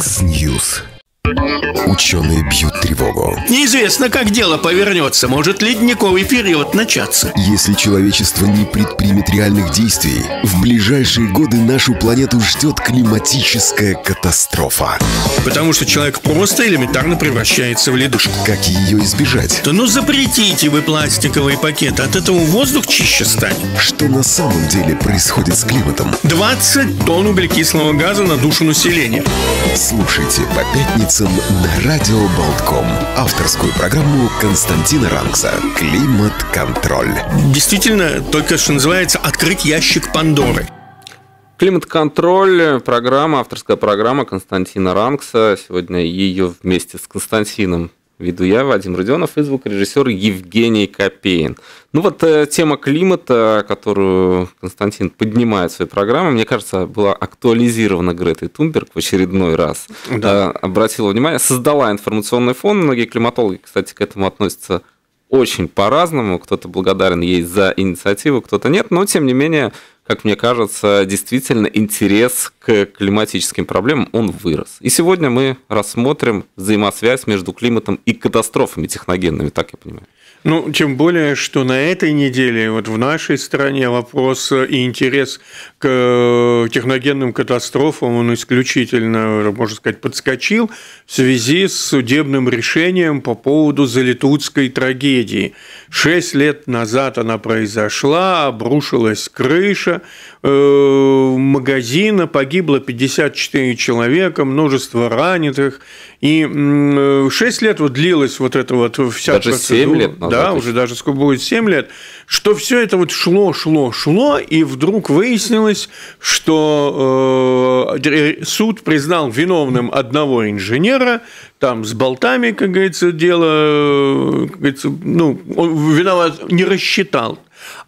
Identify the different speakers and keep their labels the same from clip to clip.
Speaker 1: Яндекс Ньюс. Ученые бьют тревогу. Неизвестно, как дело повернется. Может ледниковый период начаться.
Speaker 2: Если человечество не предпримет реальных действий, в ближайшие годы нашу планету ждет климатическая катастрофа.
Speaker 1: Потому что человек просто элементарно превращается в ледушку. Как ее избежать? Да ну запретите вы пластиковые пакеты. От этого воздух чище станет.
Speaker 2: Что на самом деле происходит с климатом?
Speaker 1: 20 тонн углекислого газа на душу населения. Слушайте по пятницам на радио Болтком. Авторскую
Speaker 2: программу Константина Рангса. Климат-контроль.
Speaker 1: Действительно, только что называется «Открыть ящик Пандоры». Климат-контроль, программа, авторская
Speaker 2: программа Константина Рангса. Сегодня ее вместе с Константином Веду я, Вадим Руденов, и звукорежиссер Евгений Копейн. Ну вот э, тема климата, которую Константин поднимает в своей программе, мне кажется, была актуализирована Гретой Тумберг в очередной раз. Да. Э, обратила внимание, создала информационный фон. Многие климатологи, кстати, к этому относятся очень по-разному. Кто-то благодарен ей за инициативу, кто-то нет. Но, тем не менее, как мне кажется, действительно интерес к климатическим проблемам, он вырос. И сегодня мы рассмотрим взаимосвязь между климатом и катастрофами техногенными, так я понимаю.
Speaker 1: Ну, тем более, что на этой неделе вот в нашей стране вопрос и интерес к э, техногенным катастрофам он исключительно, можно сказать, подскочил в связи с судебным решением по поводу Залитутской трагедии. Шесть лет назад она произошла, обрушилась крыша э, магазина, погибло 54 человека, множество раненых. И э, шесть лет вот длилась вот эта вот вся даже процедура. 7 лет назад. Да, уже даже сколько будет семь лет, что все это вот шло, шло, шло, и вдруг выяснилось, выяснилось, что э, э, суд признал виновным одного инженера, там с болтами, как говорится, дело, э, как говорится, ну, он виноват не рассчитал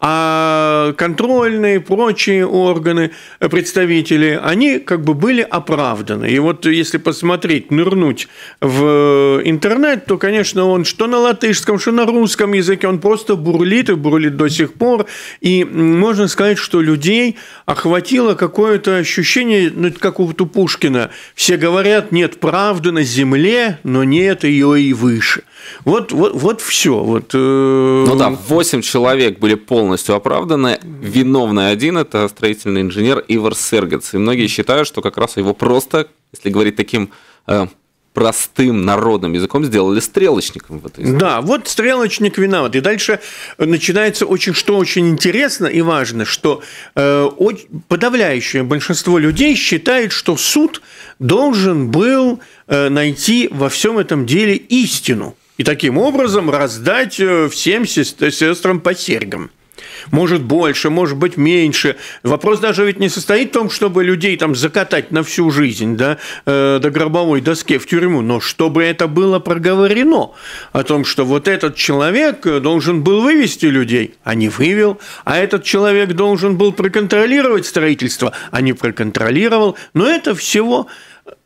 Speaker 1: а контрольные, прочие органы, э, представители, они как бы были оправданы. И вот если посмотреть, нырнуть в интернет, то, конечно, он что на латышском, что на русском языке, он просто бурлит и бурлит до сих пор. И можно сказать, что людей охватило какое-то ощущение, ну, как у Пушкина. Все говорят, нет правды на земле, но нет ее и выше. Вот, вот, вот все. Вот, э... Ну да,
Speaker 2: 8 человек были полностью оправданы. Виновный один – это строительный инженер Ивар Сергец. И многие считают, что как раз его просто, если говорить таким э, простым народным языком сделали стрелочником в
Speaker 1: этой Да, вот стрелочник виноват. И дальше начинается очень, что очень интересно и важно, что э, подавляющее большинство людей считает, что суд должен был э, найти во всем этом деле истину и таким образом раздать э, всем сестрам по сергам. Может больше, может быть меньше. Вопрос даже ведь не состоит в том, чтобы людей там закатать на всю жизнь, да, э, до гробовой доски в тюрьму, но чтобы это было проговорено о том, что вот этот человек э, должен был вывести людей, а не вывел, а этот человек должен был проконтролировать строительство, а не проконтролировал. Но это всего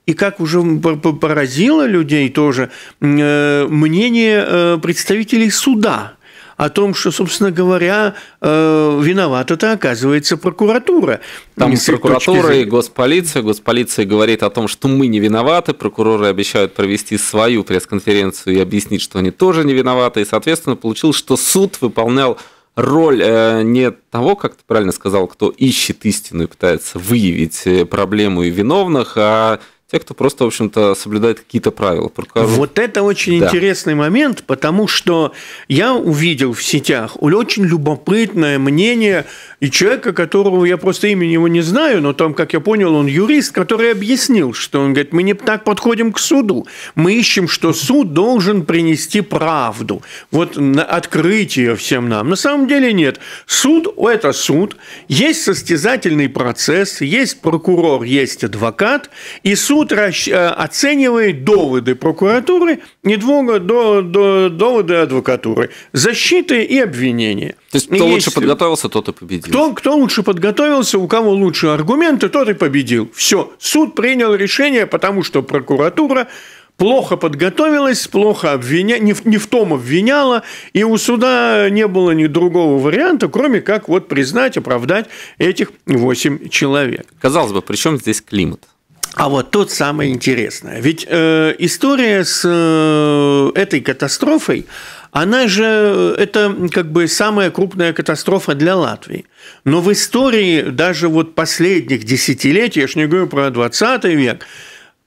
Speaker 1: и как уже поразило людей тоже э, мнение э, представителей суда о том, что, собственно говоря, э, виновата-то оказывается прокуратура. Там прокуратура и
Speaker 2: госполиция. Госполиция говорит о том, что мы не виноваты. Прокуроры обещают провести свою пресс-конференцию и объяснить, что они тоже не виноваты. И, соответственно, получилось, что суд выполнял роль э, не того, как ты правильно сказал, кто ищет истину и пытается выявить проблему и виновных, а те, кто просто, в общем-то, соблюдает какие-то правила. Прокажут. Вот
Speaker 1: это очень да. интересный момент, потому что я увидел в сетях очень любопытное мнение и человека, которого я просто имени его не знаю, но там, как я понял, он юрист, который объяснил, что он говорит, мы не так подходим к суду, мы ищем, что суд должен принести правду, вот на открытие всем нам. На самом деле нет. Суд – это суд, есть состязательный процесс, есть прокурор, есть адвокат, и суд суд э, оценивае доводы прокуратуры и доводы адвокатуры, защиты и обвинения. То есть, кто Если... лучше подготовился, тот и победил. Кто, кто лучше подготовился, у кого лучше аргументы, тот и победил. Все, суд принял решение, потому что прокуратура плохо подготовилась, плохо обвиня... не, в, не в том обвиняла, и у суда не было ни другого варианта, кроме как вот признать, оправдать этих 8 человек. Казалось бы, при чем здесь климат? А вот тут самое интересное. Ведь э, история с э, этой катастрофой, она же, э, это как бы самая крупная катастрофа для Латвии. Но в истории даже вот последних десятилетий, я же не говорю про 20 век,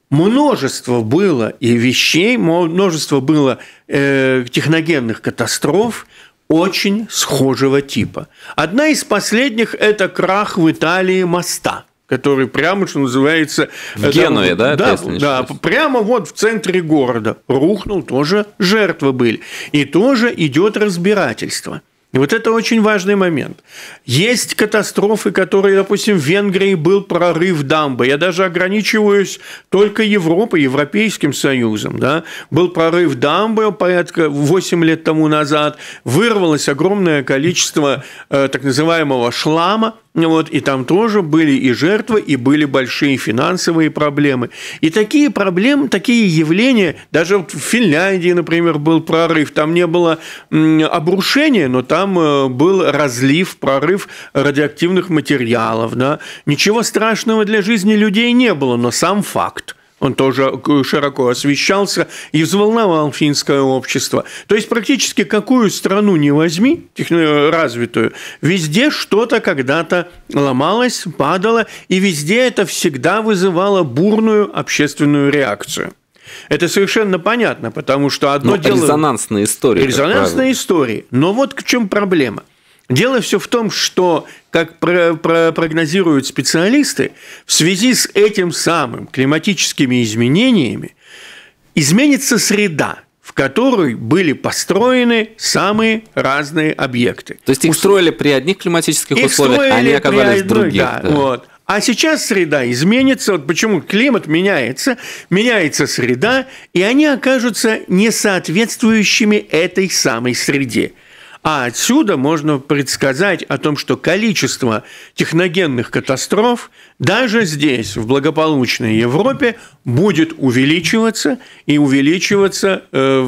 Speaker 1: множество было и вещей, множество было э, техногенных катастроф, очень схожего типа. Одна из последних – это крах в Италии моста – который прямо, что называется... В э, Генуе, да? Да, да, прямо вот в центре города рухнул, тоже жертвы были. И тоже идет разбирательство. И вот это очень важный момент. Есть катастрофы, которые, допустим, в Венгрии был прорыв дамбы. Я даже ограничиваюсь только Европой, Европейским Союзом. Да? Был прорыв дамбы порядка 8 лет тому назад. Вырвалось огромное количество э, так называемого шлама, вот, и там тоже были и жертвы, и были большие финансовые проблемы. И такие проблемы, такие явления, даже в Финляндии, например, был прорыв, там не было обрушения, но там э, был разлив, прорыв радиоактивных материалов. Да? Ничего страшного для жизни людей не было, но сам факт. Он тоже широко освещался и взволновал финское общество. То есть практически какую страну не возьми, развитую, везде что-то когда-то ломалось, падало, и везде это всегда вызывало бурную общественную реакцию. Это совершенно понятно, потому что одно Но ну, дело... Резонансные истории. Резонансные истории. Но вот к чем проблема – Дело все в том, что, как прогнозируют специалисты, в связи с этим самым климатическими изменениями изменится среда, в которой были построены самые разные объекты. То есть их строили при одних климатических их условиях, а они оказались при одной, других. Да, да. Вот. А сейчас среда изменится, вот почему климат меняется, меняется среда, и они окажутся несоответствующими этой самой среде. А отсюда можно предсказать о том, что количество техногенных катастроф даже здесь, в благополучной Европе, будет увеличиваться и увеличиваться э,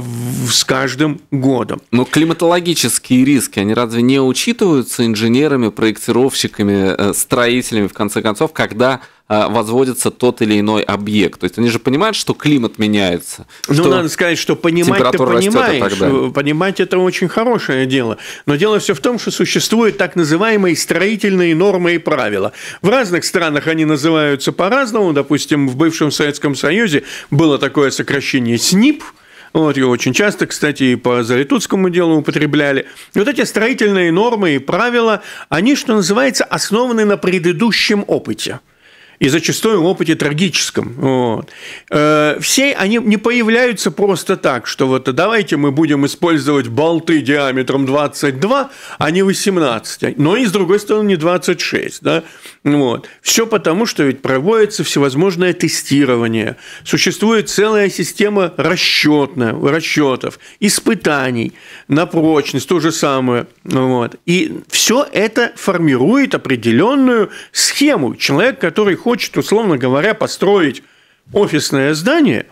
Speaker 1: с каждым годом. Но климатологические риски, они разве не учитываются инженерами,
Speaker 2: проектировщиками, э, строителями, в конце концов, когда а, возводится тот или иной объект. То есть они же понимают, что климат меняется. Ну, надо
Speaker 1: сказать, что понимать ты понимаешь. Э, понимать это очень хорошее дело. Но дело все в том, что существуют так называемые строительные нормы и правила. В разных странах они называются по-разному. Допустим, в бывшем Советском Союзе было такое сокращение СНИП – вот его очень часто, кстати, и по Залитутскому делу употребляли. И вот эти строительные нормы и правила, они, что называется, основаны на предыдущем опыте и зачастую в опыте трагическом. Вот. Э, все они не появляются просто так, что вот давайте мы будем использовать болты диаметром 22, а не 18, но и с другой стороны не 26. Да? Вот. Все потому, что ведь проводится всевозможное тестирование, существует целая система расчетных расчетов, испытаний на прочность, то же самое. Вот. И все это формирует определенную схему. Человек, который хочет хочет, условно говоря, построить офисное здание,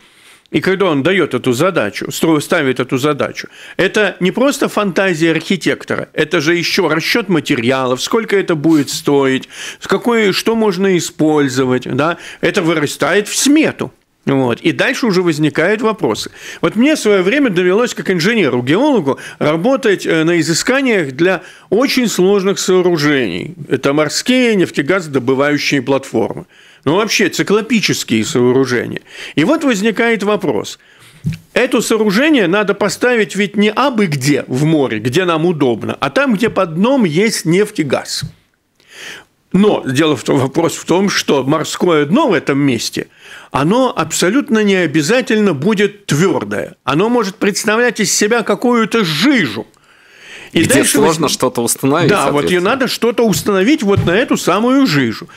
Speaker 1: и когда он дает эту задачу, ставит эту задачу, это не просто фантазия архитектора, это же еще расчет материалов, сколько это будет стоить, какое, что можно использовать, да, это вырастает в смету. Вот. И дальше уже возникают вопросы. Вот мне в свое время довелось как инженеру, геологу работать э, на изысканиях для очень сложных сооружений. Это морские нефтегазодобывающие платформы. Ну, вообще, циклопические сооружения. И вот возникает вопрос. Это сооружение надо поставить ведь не абы где в море, где нам удобно, а там, где под дном есть нефть и газ. Но дело в том, вопрос в том, что морское дно в этом месте – оно абсолютно не обязательно будет твердое. Оно может представлять из себя какую-то жижу. И Где дальше сложно возник... что-то установить. Да, вот ее надо что-то установить вот на эту самую жижу.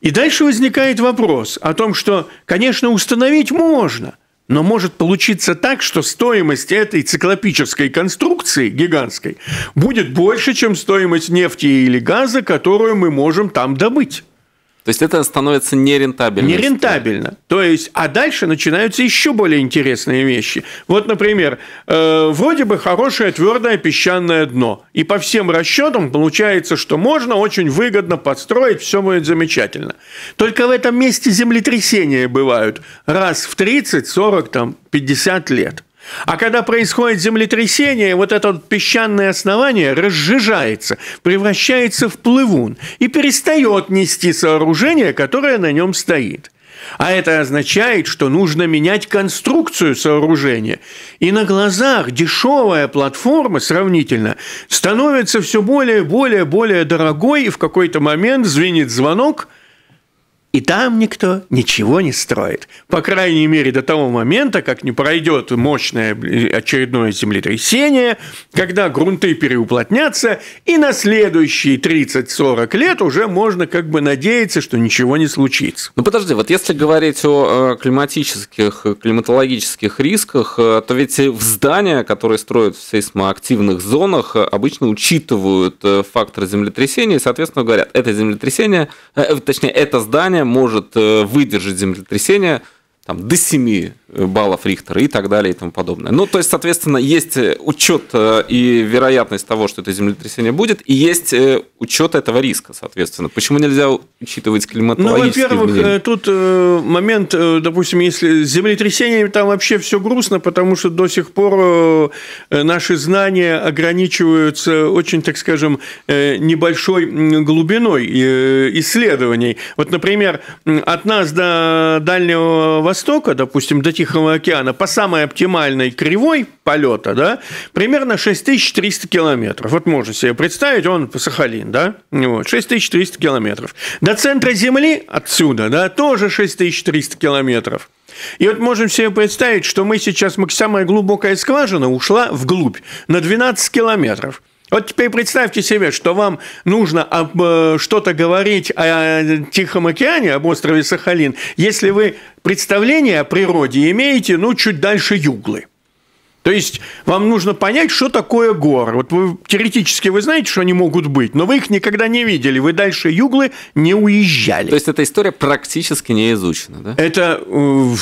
Speaker 1: И дальше возникает вопрос о том, что, конечно, установить можно, но может получиться так, что стоимость этой циклопической конструкции гигантской будет больше, чем стоимость нефти или газа, которую мы можем там добыть. То есть это становится нерентабельно. Нерентабельно. То есть, а дальше начинаются еще более интересные вещи. Вот, например, э, вроде бы хорошее твердое песчаное дно. И по всем расчетам получается, что можно очень выгодно подстроить, все будет замечательно. Только в этом месте землетрясения бывают раз в 30, 40, там, 50 лет. А когда происходит землетрясение, вот это вот песчаное основание разжижается, превращается в плывун и перестает нести сооружение, которое на нем стоит. А это означает, что нужно менять конструкцию сооружения. И на глазах дешевая платформа сравнительно становится все более, и более, более дорогой, и в какой-то момент звенит звонок – и там никто ничего не строит. По крайней мере, до того момента, как не пройдет мощное очередное землетрясение, когда грунты переуплотнятся, и на следующие 30-40 лет уже можно как бы надеяться, что ничего не случится. Ну подожди, вот если говорить о э,
Speaker 2: климатических, климатологических рисках, э, то ведь в здания, которые строят в сейсмоактивных зонах, обычно учитывают э, фактор землетрясения и, соответственно, говорят, это землетрясение, точнее, это здание может э, выдержать землетрясение там, до 7 Э, баллов Рихтера и так далее и тому подобное. Ну, то есть, соответственно, есть э, учет э, и вероятность того, что это землетрясение будет, и есть учет этого риска, соответственно. Почему нельзя учитывать ну, климатологические Ну, во-первых,
Speaker 1: тут момент, допустим, если с землетрясениями там вообще все грустно, потому что до сих пор наши знания ограничиваются очень, так скажем, небольшой глубиной исследований. Вот, например, от нас до Дальнего Востока, допустим, до тех Тихого океана по самой оптимальной кривой полета, да, примерно 6300 километров. Вот можно себе представить, он Сахалин, да, вот, 6300 километров. До центра Земли отсюда, да, тоже 6300 километров. И вот можем себе представить, что мы сейчас, самая глубокая скважина ушла вглубь на 12 километров. Вот теперь представьте себе, что вам нужно а, э, что-то говорить о э, Тихом океане, об острове Сахалин, если вы представление о природе имеете, ну, чуть дальше Юглы. То есть вам нужно понять, что такое горы. Вот вы теоретически вы знаете, что они могут быть, но вы их никогда не видели. Вы дальше юглы не уезжали. То есть эта история практически не изучена, да? Это э,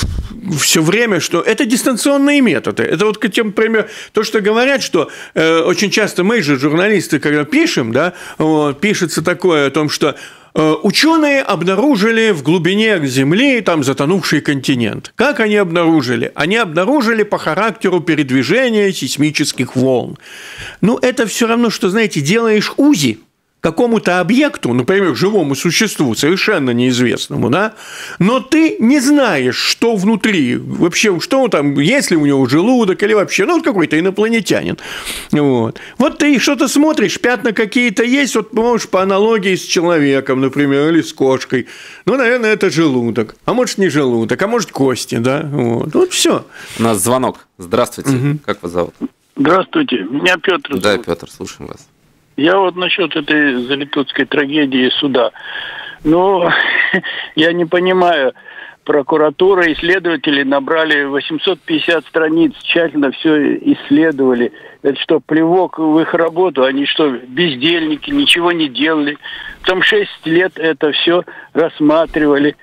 Speaker 1: все время, что это дистанционные методы. Это вот к тем, примеру, то, что говорят, что э, очень часто мы же журналисты, когда пишем, да, вот, пишется такое о том, что Э, ученые обнаружили в глубине Земли там затонувший континент. Как они обнаружили? Они обнаружили по характеру передвижения сейсмических волн. Ну, это все равно, что, знаете, делаешь УЗИ – какому-то объекту, ну, например, живому существу, совершенно неизвестному, да, но ты не знаешь, что внутри, вообще, что там, есть ли у него желудок или вообще, ну, вот какой-то инопланетянин. Вот, вот ты что-то смотришь, пятна какие-то есть, вот можешь по аналогии с человеком, например, или с кошкой. Ну, наверное, это желудок, а может, не желудок, а может, кости, да, вот, вот все.
Speaker 2: У нас звонок. Здравствуйте, угу. как вас зовут?
Speaker 1: Здравствуйте, меня Петр. Да, Петр, слушаем вас. Я вот насчет этой залитутской трагедии суда. Ну, я не понимаю, прокуратура и следователи набрали 850 страниц, тщательно все исследовали. Это что, плевок в их работу? Они что, бездельники, ничего не делали? Там 6 лет это все рассматривали.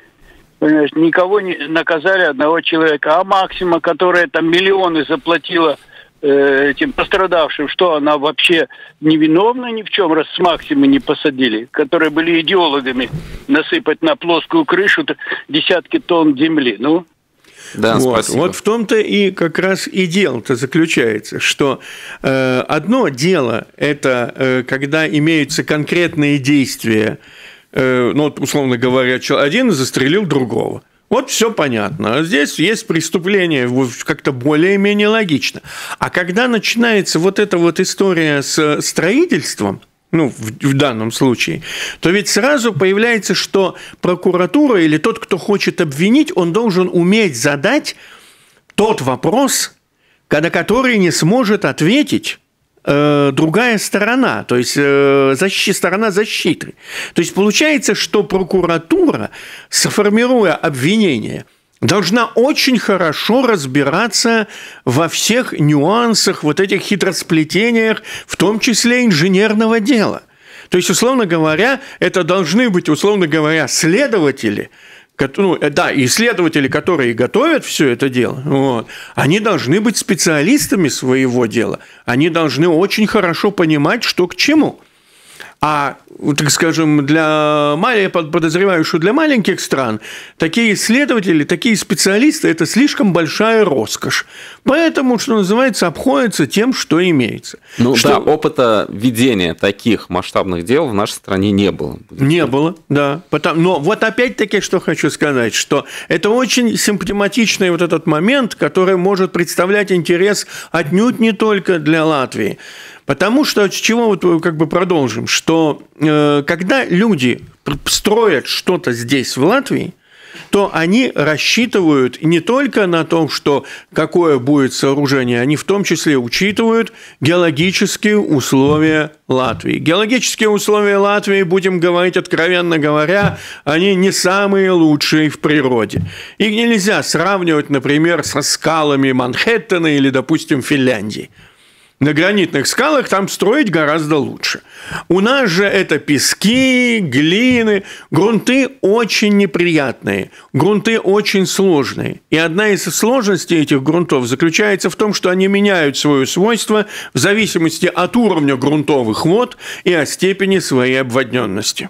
Speaker 1: Понимаешь, никого не наказали одного человека. А Максима, которая там миллионы заплатила – Э, этим пострадавшим, что она вообще невиновна ни в чем, раз с Максимы не посадили, которые были идеологами насыпать на плоскую крышу десятки тонн земли. Ну, да, вот. Спасибо. вот в том-то и как раз и дело-то заключается, что э, одно дело это э, когда имеются конкретные действия, э, ну, условно говоря, один застрелил другого. Вот все понятно. А здесь есть преступление как-то более-менее логично. А когда начинается вот эта вот история с э, строительством, ну, в, в данном случае, то ведь сразу появляется, что прокуратура или тот, кто хочет обвинить, он должен уметь задать тот вопрос, когда который не сможет ответить Э, другая сторона, то есть э, сторона защиты. То есть получается, что прокуратура, сформируя обвинение, должна очень хорошо разбираться во всех нюансах, вот этих хитросплетениях, в том числе инженерного дела. То есть, условно говоря, это должны быть, условно говоря, следователи – ну, э, да, исследователи, которые готовят все это дело, вот, они должны быть специалистами своего дела. Они должны очень хорошо понимать, что к чему. А, так скажем, для я подозреваю, что для маленьких стран такие исследователи, такие специалисты – это слишком большая роскошь. Поэтому, что называется, обходится тем, что имеется.
Speaker 2: Ну что... да, опыта ведения таких масштабных дел в нашей стране не было.
Speaker 1: Не было, да. Потому... Но вот опять-таки, что хочу сказать, что это очень симптоматичный вот этот момент, который может представлять интерес отнюдь не только для Латвии. Потому что, с чего вот э, как бы продолжим, что э, когда люди строят что-то здесь, в Латвии, то они рассчитывают не только на то, что какое будет сооружение, они в том числе учитывают геологические условия Латвии. Геологические условия Латвии, будем говорить откровенно говоря, они не самые лучшие в природе. Их нельзя сравнивать, например, со скалами Манхэттена или, допустим, Финляндии на гранитных скалах там строить гораздо лучше. У нас же это пески, глины, грунты очень неприятные, грунты очень сложные. И одна из сложностей этих грунтов заключается в том, что они меняют свое свойство в зависимости от уровня грунтовых вод и от степени своей обводненности.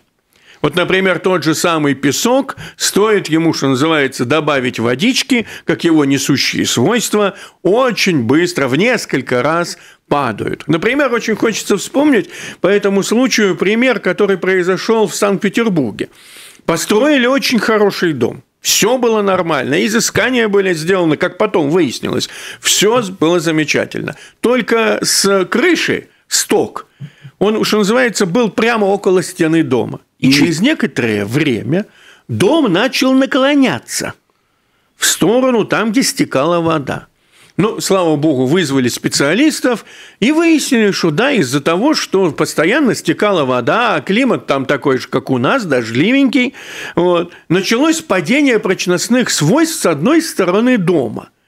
Speaker 1: Вот, например, тот же самый песок, стоит ему, что называется, добавить водички, как его несущие свойства, очень быстро, в несколько раз падают. Например, очень хочется вспомнить по этому случаю пример, который произошел в Санкт-Петербурге. Построили очень хороший дом. Все было нормально, изыскания были сделаны, как потом выяснилось. Все было замечательно. Только с крыши сток, он, что называется, был прямо около стены дома. И через некоторое время дом начал наклоняться в сторону там, где стекала вода. Ну, слава богу, вызвали специалистов и выяснили, что да, из-за того, что постоянно стекала вода, а климат там такой же, как у нас, дождливенький, вот, началось падение прочностных свойств с одной стороны дома –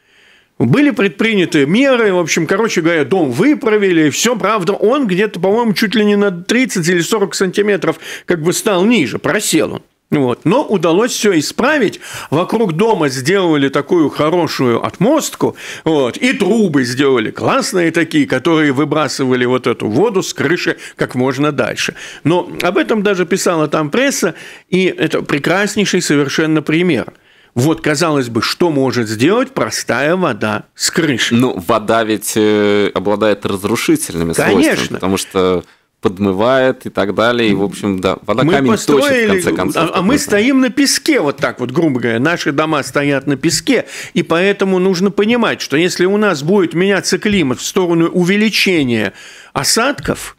Speaker 1: были предприняты меры, в общем, короче говоря, дом выправили, все, правда, он где-то, по-моему, чуть ли не на 30 или 40 сантиметров как бы стал ниже, просел он. Вот. Но удалось все исправить. Вокруг дома сделали такую хорошую отмостку. Вот. И трубы сделали классные такие, которые выбрасывали вот эту воду с крыши как можно дальше. Но об этом даже писала там пресса. И это прекраснейший совершенно пример. Вот, казалось бы, что может сделать простая вода с крыши? Ну, вода ведь э, обладает
Speaker 2: разрушительными Конечно. свойствами, потому что подмывает и так далее. И, в общем, да, вода мы камень построили, точит, в конце концов. А, а мы стоим
Speaker 1: на песке, вот так вот, грубо говоря. Наши дома стоят на песке, и поэтому нужно понимать, что если у нас будет меняться климат в сторону увеличения осадков,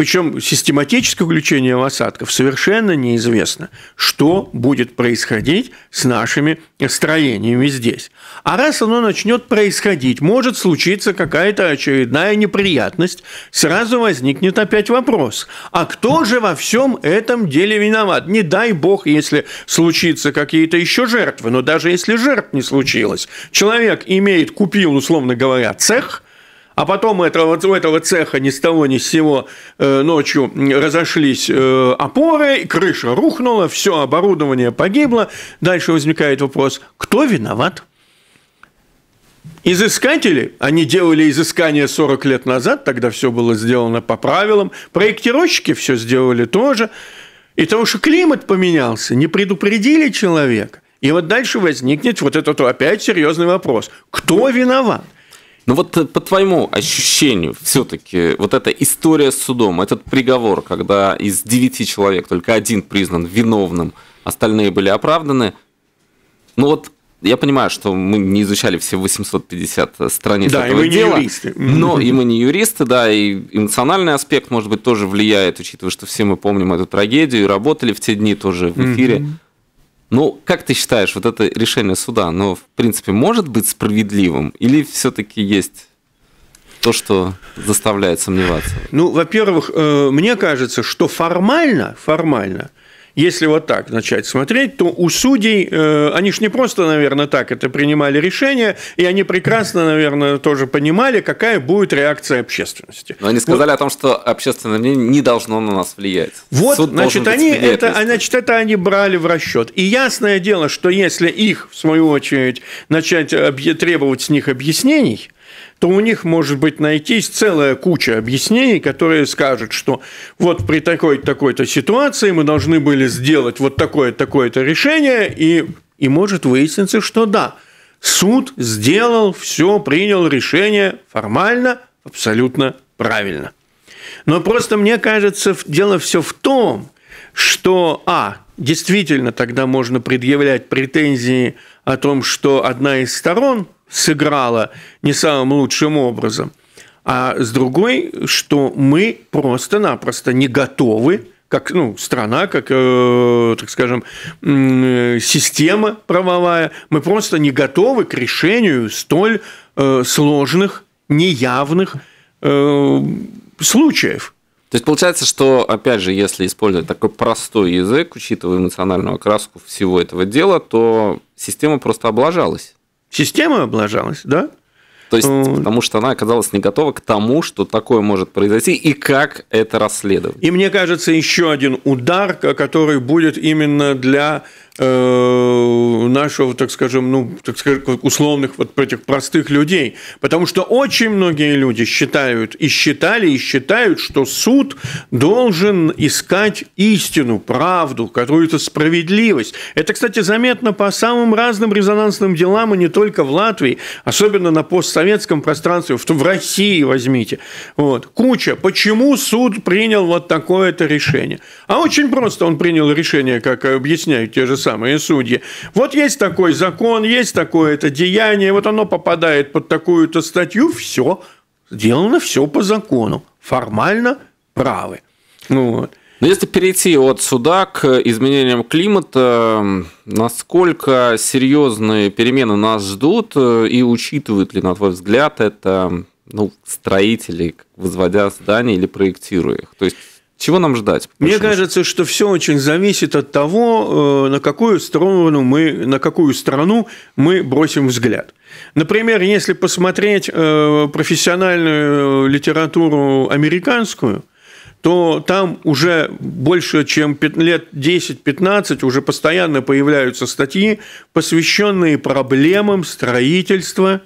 Speaker 1: причем систематическое включение осадков совершенно неизвестно, что будет происходить с нашими строениями здесь. А раз оно начнет происходить, может случиться какая-то очередная неприятность, сразу возникнет опять вопрос, а кто же во всем этом деле виноват? Не дай бог, если случится какие-то еще жертвы, но даже если жертв не случилось, человек имеет, купил, условно говоря, цех – а потом этого, у этого цеха ни с того ни с сего э, ночью разошлись э, опоры, крыша рухнула, все оборудование погибло. Дальше возникает вопрос, кто виноват? Изыскатели, они делали изыскания 40 лет назад, тогда все было сделано по правилам, проектировщики все сделали тоже. И того, что климат поменялся, не предупредили человека. И вот дальше возникнет вот этот опять серьезный вопрос. Кто виноват? Ну вот э, по твоему ощущению,
Speaker 2: все-таки вот эта история с судом, этот приговор, когда из девяти человек только один признан виновным, остальные были оправданы, ну вот я понимаю, что мы не изучали все 850 э, страниц да, этого и мы дела, не юристы. но и мы не юристы, да, и эмоциональный аспект, может быть, тоже влияет, учитывая, что все мы помним эту трагедию и работали в те дни тоже в эфире. Mm-hmm. Ну, как ты считаешь, вот это решение суда, оно, в принципе, может быть справедливым? Или все-таки есть то, что заставляет
Speaker 1: сомневаться? Ну, во-первых, э, мне кажется, что формально, формально – если вот так начать смотреть, то у судей, э, они же не просто, наверное, так это принимали решение, и они прекрасно, наверное, тоже понимали, какая будет реакция общественности. Но они сказали вот. о том, что общественное мнение не должно на нас влиять. Вот, Суд значит, они это, а, значит, это они брали в расчет. И ясное дело, что если их, в свою очередь, начать требовать с них объяснений – то у них может быть найтись целая куча объяснений, которые скажут, что вот при такой-то ситуации мы должны были сделать вот такое такое-то решение, и, и может выясниться, что да, суд сделал все, принял решение формально, абсолютно правильно. Но просто мне кажется, дело все в том, что, а, действительно тогда можно предъявлять претензии о том, что одна из сторон – сыграла не самым лучшим образом, а с другой, что мы просто-напросто не готовы как ну, страна, как, э, так скажем, э, система правовая, мы просто не готовы к решению столь э, сложных, неявных э, случаев.
Speaker 2: То есть получается, что, опять же, если использовать такой простой язык, учитывая эмоциональную окраску всего этого дела, то система просто облажалась. Система облажалась, да? То есть, э, потому что она оказалась не готова к тому, что такое может произойти и как это расследовать.
Speaker 1: И мне кажется, еще один удар, который будет именно для Э, нашего, так скажем, ну, так скажем, условных вот этих простых людей. Потому что очень многие люди считают и считали, и считают, что суд должен искать истину, правду, какую-то справедливость. Это, кстати, заметно по самым разным резонансным делам, и не только в Латвии, особенно на постсоветском пространстве, в России возьмите. Вот. Куча. Почему суд принял вот такое-то решение? А очень просто он принял решение, как объясняют те же самые самые судьи. Вот есть такой закон, есть такое-то деяние, вот оно попадает под такую-то статью, все, сделано все по закону, формально правы. Ну, вот. Но если перейти от суда к
Speaker 2: изменениям климата, насколько серьезные перемены нас ждут э, и учитывают ли, на твой взгляд, это ну, строители, возводя здания или проектируя их? То есть чего нам ждать? Мне кажется,
Speaker 1: что все очень зависит от того, э, на какую сторону мы, на какую страну мы бросим взгляд. Например, если посмотреть э, профессиональную э, литературу американскую, то там уже больше, чем лет 10-15 уже постоянно появляются статьи, посвященные проблемам строительства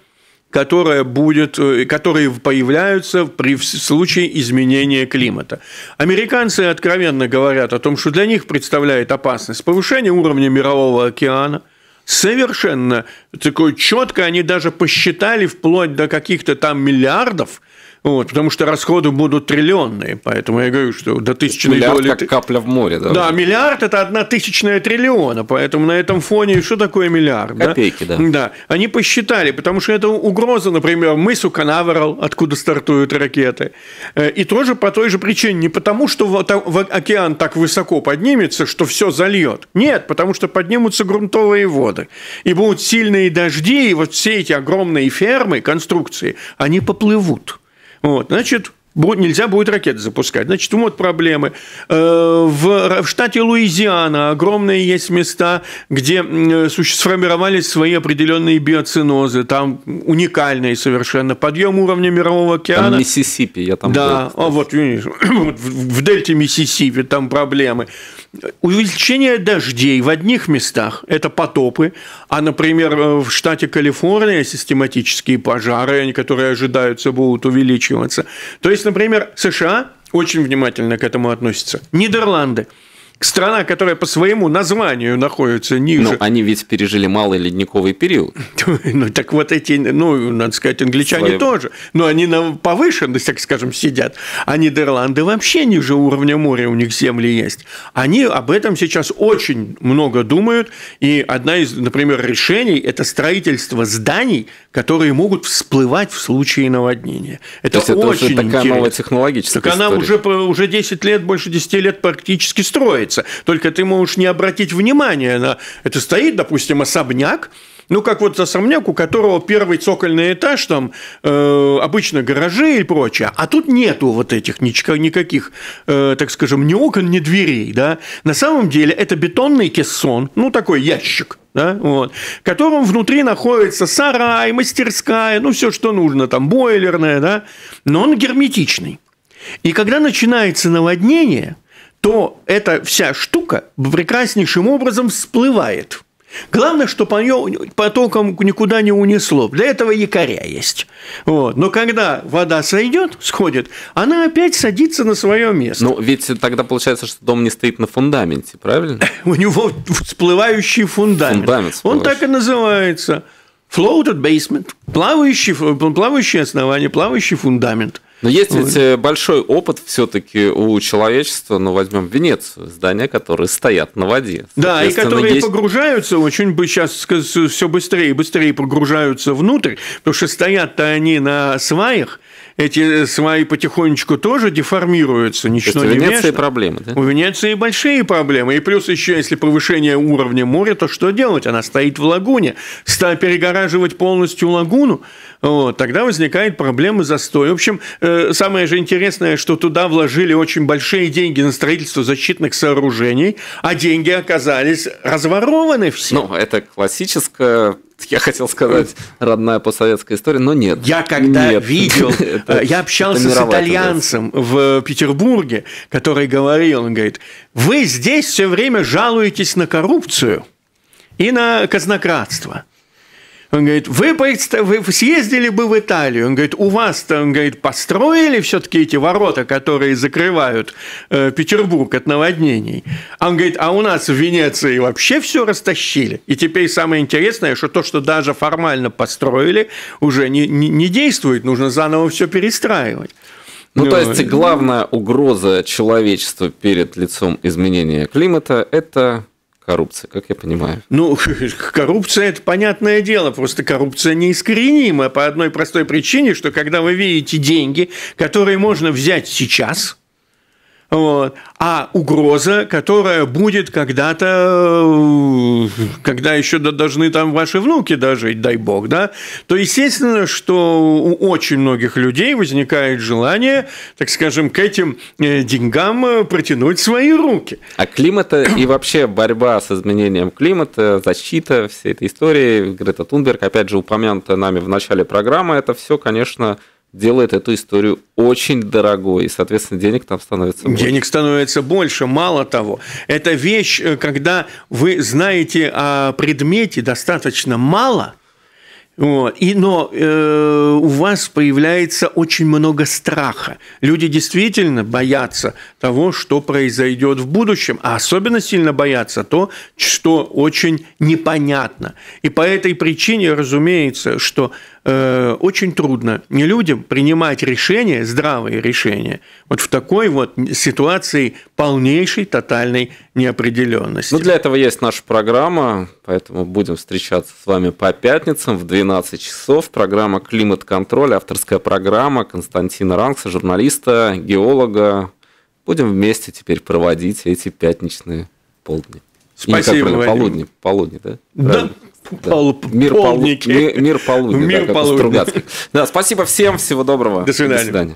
Speaker 1: которая будет, э, которые появляются при случае изменения климата. Американцы откровенно говорят о том, что для них представляет опасность повышение уровня мирового океана – совершенно такое четко, они даже посчитали вплоть до каких-то там миллиардов, вот, потому что расходы будут триллионные, поэтому я говорю, что до тысячной миллиард доли... как капля в море. Да, да миллиард – это одна тысячная триллиона, поэтому на этом фоне что такое миллиард? Копейки, да? да. Да, они посчитали, потому что это угроза, например, мысу Канаверал, откуда стартуют ракеты, э, и тоже по той же причине, не потому, что в океан так высоко поднимется, что все зальет. Нет, потому что поднимутся грунтовые воды, и будут сильные дожди, и вот все эти огромные фермы, конструкции, они поплывут. Вот, значит, нельзя будет ракеты запускать. Значит, вот проблемы. Э, в, штате Луизиана огромные есть места, где сформировались свои определенные биоцинозы. Там уникальные совершенно. Подъем уровня Мирового океана. Там Миссисипи, я там Да, был, а вот, видишь, в дельте Миссисипи там проблемы увеличение дождей в одних местах – это потопы, а, например, э, в штате Калифорния систематические пожары, которые ожидаются, будут увеличиваться. То есть, например, США очень внимательно к этому относятся. Нидерланды – страна, которая по своему названию находится ниже. но ну, они ведь пережили малый ледниковый период. ну, так вот эти, ну, надо сказать, англичане Свои... тоже. Но они на повышенность, так скажем, сидят. А Нидерланды вообще ниже уровня моря у них земли есть. Они об этом сейчас очень много думают. И одна из, например, решений – это строительство зданий, которые могут всплывать в случае наводнения. Это, То есть очень уже такая интересно. новая технологическая Так история. она уже, уже 10 лет, больше 10 лет практически строится строится. Только ты можешь не обратить внимания на... Это стоит, допустим, особняк, ну, как вот особняк, у которого первый цокольный этаж, там э, обычно гаражи и прочее, а тут нету вот этих ничего, никаких, э, так скажем, ни окон, ни дверей, да. На самом деле это бетонный кессон, ну, такой ящик, да, вот, в котором внутри находится сарай, мастерская, ну, все, что нужно, там, бойлерная, да, но он герметичный. И когда начинается наводнение – то эта вся штука прекраснейшим образом всплывает. Главное, что по нее потоком никуда не унесло. Для этого якоря есть. Вот. Но когда вода сойдет, сходит, она опять садится на свое место. Ну, ведь тогда получается, что дом не стоит на фундаменте, правильно? У него всплывающий фундамент. фундамент Он так и называется. Floated basement. Плавающий, основание, плавающий фундамент. Но есть вот. Ну, ведь
Speaker 2: э, большой опыт все-таки у человечества, ну, возьмем Венецию, здания, которые стоят на воде. Да, и которые есть...
Speaker 1: погружаются очень бы сейчас все быстрее и быстрее погружаются внутрь, потому что стоят-то они на сваях, эти свои потихонечку тоже деформируются. ничего То есть, не меняется. Венеции проблемы, да? У Венеции большие проблемы. И плюс еще, если повышение уровня моря, то что делать? Она стоит в лагуне. Стал перегораживать полностью лагуну, вот, тогда возникает проблема застоя. В общем, э, самое же интересное, что туда вложили очень большие деньги на строительство защитных сооружений, а деньги оказались разворованы все. Ну, это классическая я хотел сказать, родная по постсоветская история, но нет. Я когда нет. видел, это, э, я общался с итальянцем в Петербурге, который говорил, он говорит, вы здесь все время жалуетесь на коррупцию и на казнократство. Он говорит, вы, вы съездили бы в Италию. Он говорит, у вас там он говорит, построили все-таки эти ворота, которые закрывают э, Петербург от наводнений. А он говорит, а у нас в Венеции вообще все растащили. И теперь самое интересное, что то, что даже формально построили, уже не, не, не действует. Нужно заново все перестраивать. Ну, ну, то есть, главная
Speaker 2: угроза человечества перед лицом изменения климата – это коррупция, как я понимаю.
Speaker 1: Ну, коррупция – это понятное дело, просто коррупция неискоренима по одной простой причине, что когда вы видите деньги, которые можно взять сейчас – вот, а угроза, которая будет когда-то, когда еще должны там ваши внуки дожить, дай бог, да, то естественно, что у очень многих людей возникает желание, так скажем, к этим э, деньгам э, протянуть свои руки. А климата и
Speaker 2: вообще борьба с изменением климата, защита всей этой истории, Грета Тунберг, опять же, упомянутая нами в начале программы, это все, конечно, делает эту историю очень
Speaker 1: дорогой,
Speaker 2: и, соответственно, денег там становится
Speaker 1: больше. Денег становится больше, мало того. Это вещь, э, когда вы знаете о предмете достаточно мало – вот. И, но э, у вас появляется очень много страха. Люди действительно боятся того, что произойдет в будущем, а особенно сильно боятся то, что очень непонятно. И по этой причине, разумеется, что э, очень трудно не людям принимать решения, здравые решения, вот в такой вот ситуации полнейшей тотальной неопределенности.
Speaker 2: Ну, для этого есть наша программа, поэтому будем встречаться с вами по пятницам в 12 часов. Программа «Климат-контроль», авторская программа Константина Ранкса, журналиста, геолога. Будем вместе теперь проводить эти пятничные полдни. Спасибо, Вадим. Полудни, полудни, да? Да, да. Пол... Мир, полу... мир, мир полудня. Мир да, полудня. Да, спасибо всем, всего доброго. До свидания. До свидания.